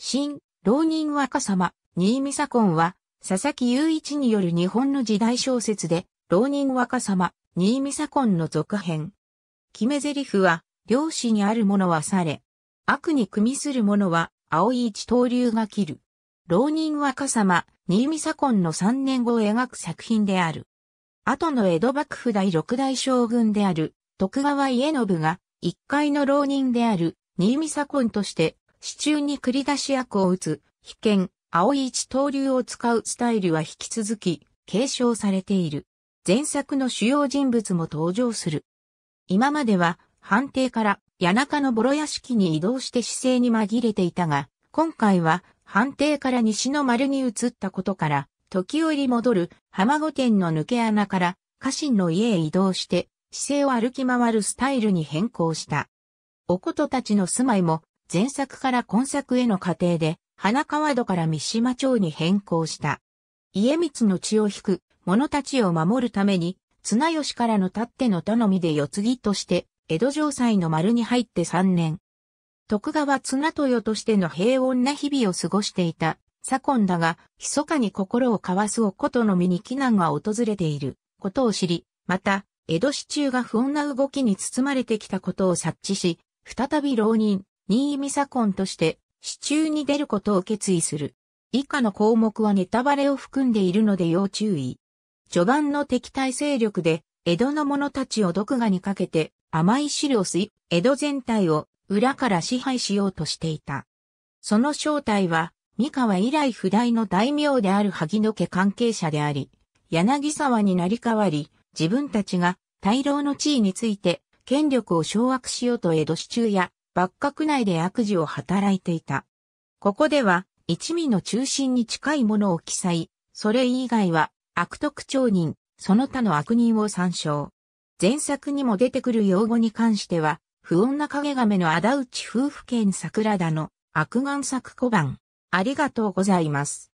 新、浪人若様、新見左近は、佐々木雄一による日本の時代小説で、浪人若様、新見左近の続編。決め台詞は、漁師にあるものはされ、悪に組みするものは、青い一刀流が切る。浪人若様、新見左近の三年後を描く作品である。後の江戸幕府第六代将軍である、徳川家信が、一階の浪人である、新見左近として、支柱に繰り出し役を打つ、被剣、青い一刀流を使うスタイルは引き続き継承されている。前作の主要人物も登場する。今までは判定から谷中のボロ屋敷に移動して姿勢に紛れていたが、今回は判定から西の丸に移ったことから、時折戻る浜御殿の抜け穴から家臣の家へ移動して姿勢を歩き回るスタイルに変更した。おことたちの住まいも前作から今作への過程で、花川戸から三島町に変更した。家光の血を引く者たちを守るために、綱吉からのたっての頼みで四次として、江戸城塞の丸に入って3年。徳川綱豊としての平穏な日々を過ごしていた、左近だが、密かに心を交わすおことの身に危難が訪れていることを知り、また、江戸市中が不穏な動きに包まれてきたことを察知し、再び浪人、新美佐婚として、市中に出ることを決意する。以下の項目はネタバレを含んでいるので要注意。序盤の敵対勢力で、江戸の者たちを毒牙にかけて、甘い汁を吸い、江戸全体を裏から支配しようとしていた。その正体は、三河以来不代の大名である萩野家関係者であり、柳沢になり代わり、自分たちが大老の地位について権力を掌握しようと江戸市中や幕閣内で悪事を働いていた。ここでは、一味の中心に近いものを記載、それ以外は、悪徳町人、その他の悪人を参照。前作にも出てくる用語に関しては、不穏な影亀の仇討ち夫婦兼桜田の悪眼作小判。ありがとうございます。